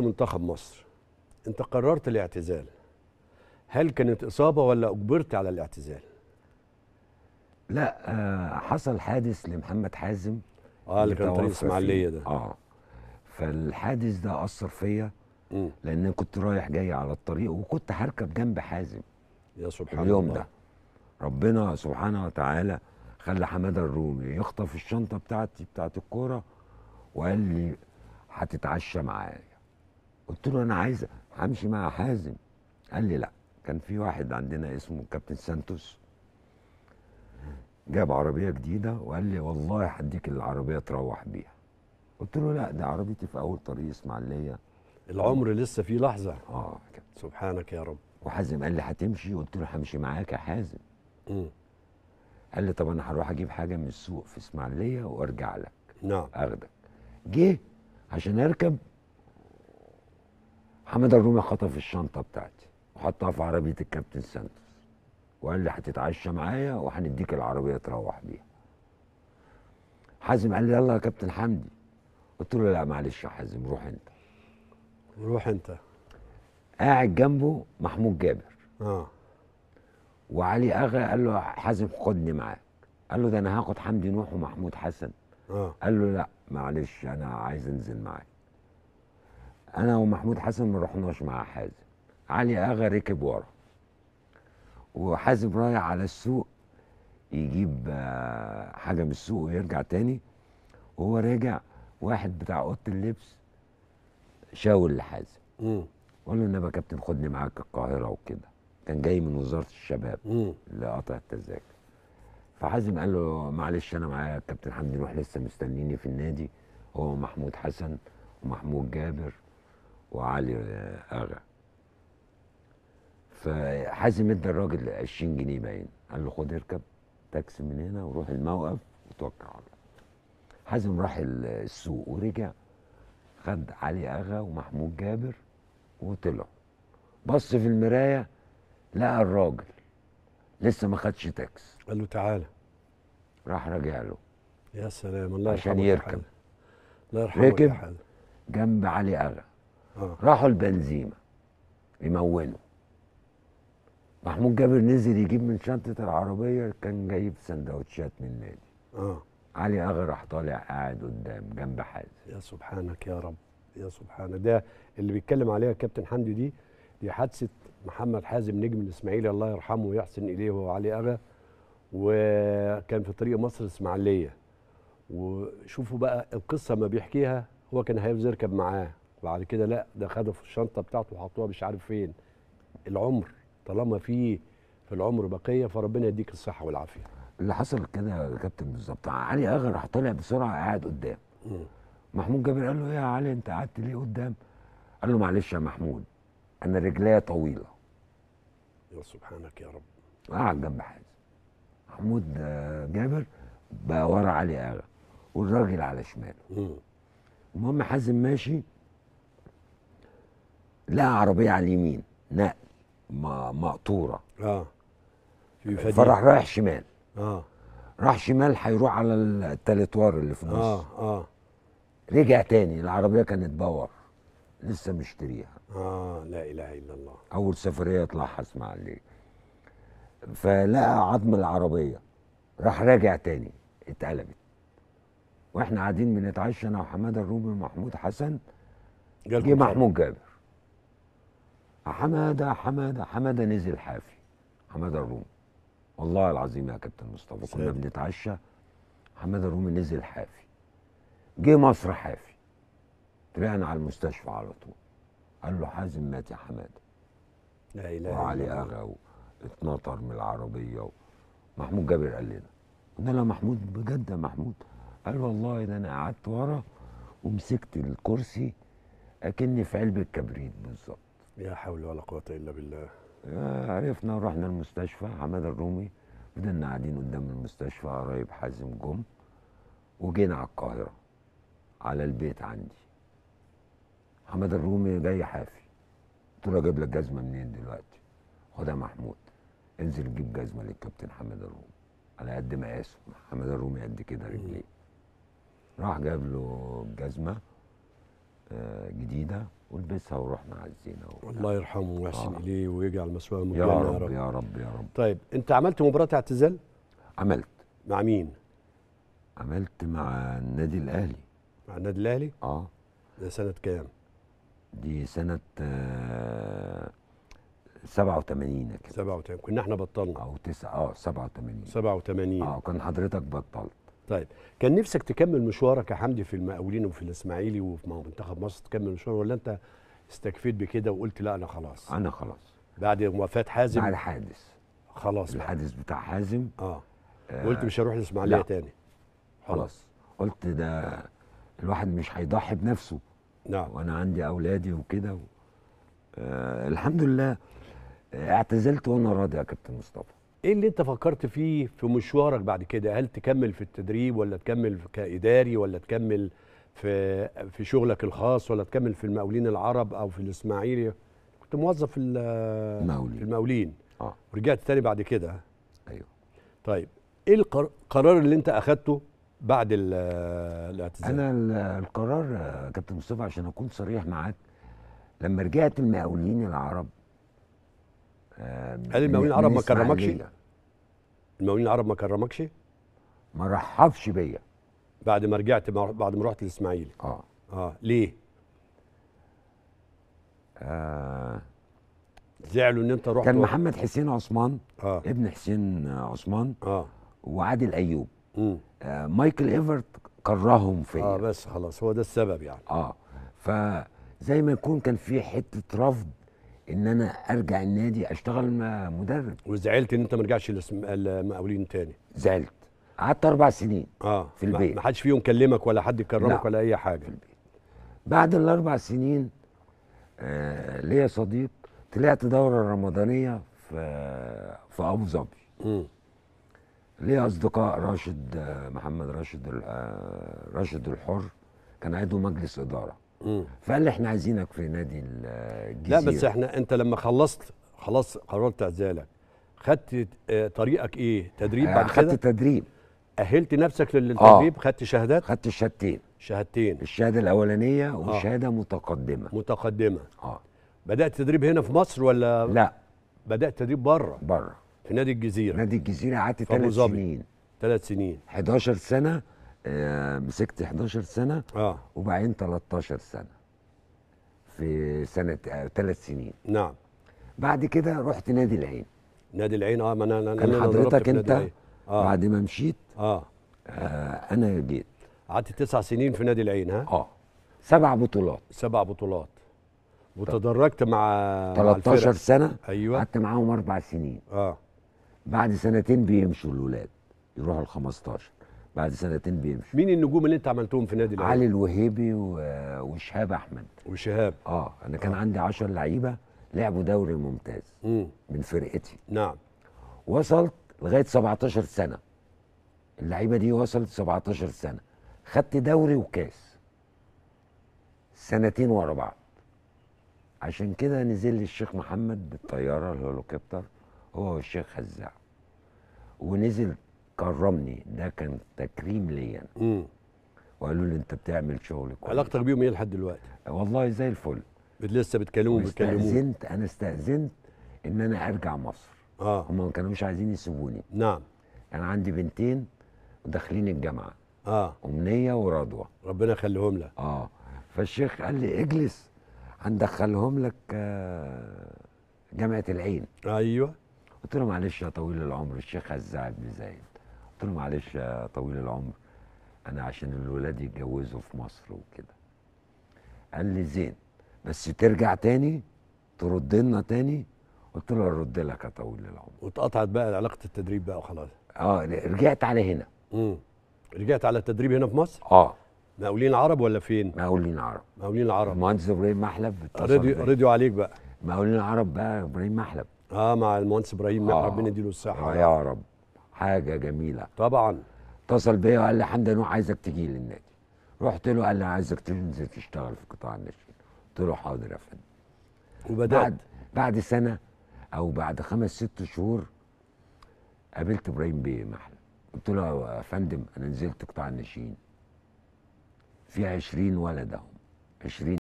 منتخب مصر انت قررت الاعتزال هل كانت اصابه ولا اجبرت على الاعتزال لا آه حصل حادث لمحمد حازم اه اللي كان طريق الاسماعيليه ده اه فالحادث ده اثر فيا لان كنت رايح جاي على الطريق وكنت هركب جنب حازم يا سبحان اليوم الله اليوم ده ربنا سبحانه وتعالى خلى حماده الرومي يخطف الشنطه بتاعتي بتاعت الكوره وقال لي هتتعشى معايا قلت له انا عايز همشي مع حازم قال لي لا كان في واحد عندنا اسمه كابتن سانتوس جاب عربيه جديده وقال لي والله هديك العربيه تروح بيها قلت له لا ده عربيتي في اول طريق اسماعيليه العمر لسه فيه لحظه اه سبحانك يا رب وحازم قال لي هتمشي قلت له همشي معاك يا حازم امم قال لي طب انا هروح اجيب حاجه من السوق في اسماعيليه وارجع لك نعم اخدك جه عشان اركب حمد الرومي خطف الشنطه بتاعتي وحطها في عربيه الكابتن سانتوس وقال لي هتتعشى معايا وهنديك العربيه تروح بيها حازم قال لي يلا يا كابتن حمدي قلت له لا معلش يا حازم روح انت روح انت قاعد جنبه محمود جابر اه وعلي اغا قال له حازم خدني معاك قال له ده انا هاخد حمدي نوح ومحمود حسن آه. قال له لا معلش انا عايز انزل معاك انا ومحمود حسن ما رحناش مع حازم علي اغا ركب ورا وحازم رايح على السوق يجيب آه، حاجه من السوق ويرجع تاني وهو راجع واحد بتاع اوضه اللبس شاور لحازم قال له النبي يا كابتن خدني معاك القاهره وكده كان جاي من وزاره الشباب مم. اللي قطع التذاكر فحازم قال له معلش انا معايا الكابتن حمدي نروح لسه مستنيني في النادي هو محمود حسن ومحمود جابر وعلي اغا فحازم ادى الراجل 20 جنيه باين قال له خد اركب تاكسي من هنا وروح الموقف وتوكل على الله حازم راح السوق ورجع خد علي اغا ومحمود جابر وطلعوا بص في المرايه لقى الراجل لسه ما خدش تاكس قال له تعالى راح راجع له يا سلام الله يرحمه عشان يركب الله يرحمه ركب جنب علي اغا آه. راحوا البنزيمة يمونوا محمود جابر نزل يجيب من شنطة العربية كان جايب سندوتشات من النادي اه علي اغا راح طالع قاعد قدام جنب حازم يا سبحانك يا رب يا سبحانك ده اللي بيتكلم عليها الكابتن حمدي دي دي حادثة محمد حازم نجم الاسماعيلي الله يرحمه ويحسن اليه وهو علي اغا وكان في طريق مصر الاسماعيليه وشوفوا بقى القصه ما بيحكيها هو كان هيفز يركب معاه بعد كده لا ده خده في الشنطه بتاعته وحطوها مش عارف فين العمر طالما في في العمر بقيه فربنا يديك الصحه والعافيه اللي حصل كده يا كابتن بالظبط علي اغا راح طلع بسرعه قاعد قدام محمود جابر قال له ايه يا علي انت قعدت ليه قدام قال له معلش يا محمود انا رجليا طويله يا سبحانك يا رب قعد جنب حازم محمود آه، جابر بقى ورا علي اغا والراجل على شماله المهم حازم ماشي لقى عربيه على اليمين نقل مقطوره اه فراح رايح شمال اه راح شمال هيروح على التلتوار اللي في النص اه اه رجع تاني العربيه كانت باور لسه مشتريها اه لا اله الا الله اول سفريه يطلعها اسمع لي فلقى عظم العربيه راح راجع تاني اتقلبت واحنا قاعدين بنتعشى انا وحماده الرومي ومحمود حسن جه محمود جابر حماده حماده حماده نزل حافي حماده الرومي والله العظيم يا كابتن مصطفى كنا بنتعشى حماده الرومي نزل حافي جه مصر حافي طلعنا على المستشفى على طول قال له حازم مات يا حماده لا اله الا وعلي اغا واتنطر من العربيه و... محمود جابر قال لنا قلنا له محمود بجد يا محمود قال والله ده انا قعدت ورا ومسكت الكرسي اكني في علبه كبريت بالظبط لا حول ولا قوة إلا بالله آه، عرفنا رحنا المستشفى حماد الرومي فضلنا قاعدين قدام المستشفى قرايب حازم جم وجينا على القاهرة على البيت عندي حماد الرومي جاي حافي قلت له اجيب لك جزمه منين دلوقتي خدها محمود انزل جيب جزمه للكابتن حماد الرومي على قد ما اسف حماد الرومي قد كده رجليه راح جاب له جزمه آه، جديده ولبسها ورحنا عزينا الله يرحمه ويحسن آه. اليه ويجعل مسواه من يا رب, رب يا رب يا رب طيب انت عملت مباراه اعتزال؟ عملت مع مين؟ عملت مع النادي الاهلي مع النادي الاهلي؟ اه ده سنه كام؟ دي سنه آه 87 كده 87 كنا احنا بطلنا او 9 اه 87 87 اه كان حضرتك بطلت طيب كان نفسك تكمل مشوارك يا حمدي في المقاولين وفي الاسماعيلي وفي منتخب مصر تكمل مشوار ولا انت استكفيت بكده وقلت لا انا خلاص انا خلاص بعد وفاه حازم بعد حادث خلاص الحادث بتاع حازم اه, آه قلت مش هروح الاسماعيليه تاني خلاص قلت ده الواحد مش هيضحي بنفسه نعم وانا عندي اولادي وكده و... آه الحمد لله آه، اعتزلت وانا راضي يا كابتن مصطفى ايه اللي انت فكرت فيه في مشوارك بعد كده هل تكمل في التدريب ولا تكمل كاداري ولا تكمل في في شغلك الخاص ولا تكمل في المقاولين العرب او في الاسماعيلي كنت موظف في المقاولين في المقاولين اه ورجعت تاني بعد كده ايوه طيب ايه القرار اللي انت اخذته بعد الاعتزال انا القرار كابتن مصطفى عشان اكون صريح معاك لما رجعت المقاولين العرب آه، هل المقاولين العرب ما كرمكش؟ المقاولين العرب ما كرمكش؟ ما رحبش بيا بعد ما رجعت بعد ما رحت الاسماعيلي اه اه ليه؟ آه زعلوا ان انت رحت كان محمد حسين عثمان آه. ابن حسين عثمان اه وعادل ايوب آه مايكل ايفرت كرههم فيا اه بس خلاص هو ده السبب يعني اه فزي ما يكون كان في حته رفض ان انا ارجع النادي اشتغل مدرب وزعلت ان انت ما رجعتش المقاولين تاني زعلت قعدت اربع سنين اه في البيت ما حدش فيهم كلمك ولا حد كرمك ولا اي حاجه في البيت. بعد الاربع سنين آه ليا صديق طلعت دوره رمضانيه في في ابو ظبي ليا اصدقاء راشد آه، محمد راشد آه، راشد الحر كان عضو مجلس اداره فقال لي احنا عايزينك في نادي الجزيره لا بس احنا انت لما خلصت خلاص قررت اعزالك خدت آه، طريقك ايه تدريب بعد كده خدت تدريب اهلت نفسك آه. للتدريب آه. خدت شهادات خدت شهادتين شهادتين الشهاده الاولانيه آه. وشهاده آه. متقدمه متقدمه اه بدات تدريب هنا في مصر ولا لا بدات تدريب بره بره في نادي الجزيره نادي الجزيره قعدت ثلاث سنين ثلاث سنين 11 سنه آه، مسكت 11 سنه اه وبعدين 13 سنه في سنه ثلاث آه، سنين نعم بعد كده رحت نادي العين نادي العين اه ما انا انا كان حضرتك انت آه. بعد ما مشيت آه. اه انا جيت قعدت تسع سنين في نادي العين ها اه سبع بطولات سبع بطولات وتدرجت مع 13 مع سنه ايوه قعدت معاهم اربع سنين اه بعد سنتين بيمشوا الولاد يروحوا ال 15 بعد سنتين بيمشي مين النجوم اللي انت عملتهم في نادي الاهلي؟ علي الوهيبي و... وشهاب احمد وشهاب اه انا كان آه. عندي 10 لعيبه لعبوا دوري ممتاز مم. من فرقتي نعم وصلت لغايه 17 سنه اللعيبه دي وصلت 17 سنه خدت دوري وكاس سنتين ورا بعض عشان كده نزل لي الشيخ محمد بالطياره الهليكوبتر هو والشيخ خزاع ونزل كرمني ده كان تكريم ليا وقالوا لي انت بتعمل شغل كويس علاقتك بيهم ايه لحد دلوقتي؟ والله زي الفل لسه بتكلموا بيتكلموا استأذنت انا استأذنت ان انا ارجع مصر اه هم ما كانوش عايزين يسيبوني نعم كان عندي بنتين وداخلين الجامعه اه امنيه ورضوى ربنا يخليهم لك اه فالشيخ قال لي اجلس هندخلهم لك آه، جامعه العين ايوه قلت له معلش يا طويل العمر الشيخ هزعك بزايد قلت له معلش يا طويل العمر انا عشان الولاد يتجوزوا في مصر وكده قال لي زين بس ترجع تاني ترد لنا تاني قلت له ارد لك يا طويل العمر واتقطعت بقى علاقه التدريب بقى وخلاص اه رجعت على هنا امم رجعت على التدريب هنا في مصر اه مقاولين عرب ولا فين مقاولين عرب مقاولين عرب المهندس ابراهيم محلب راديو راديو عليك بقى مقاولين عرب بقى ابراهيم محلب اه مع المهندس ابراهيم آه. ربنا يديله الصحه آه يا رب حاجه جميله طبعا اتصل بيا وقال لي حمد عايزك تجي للنادي رحت له قال لي عايزك تنزل تشتغل في قطاع الناشئين قلت له حاضر يا فندم وبدات بعد بعد سنه او بعد خمس ست شهور قابلت ابراهيم بيه محل قلت له يا فندم انا نزلت قطاع الناشئين في 20 ولد اهم 20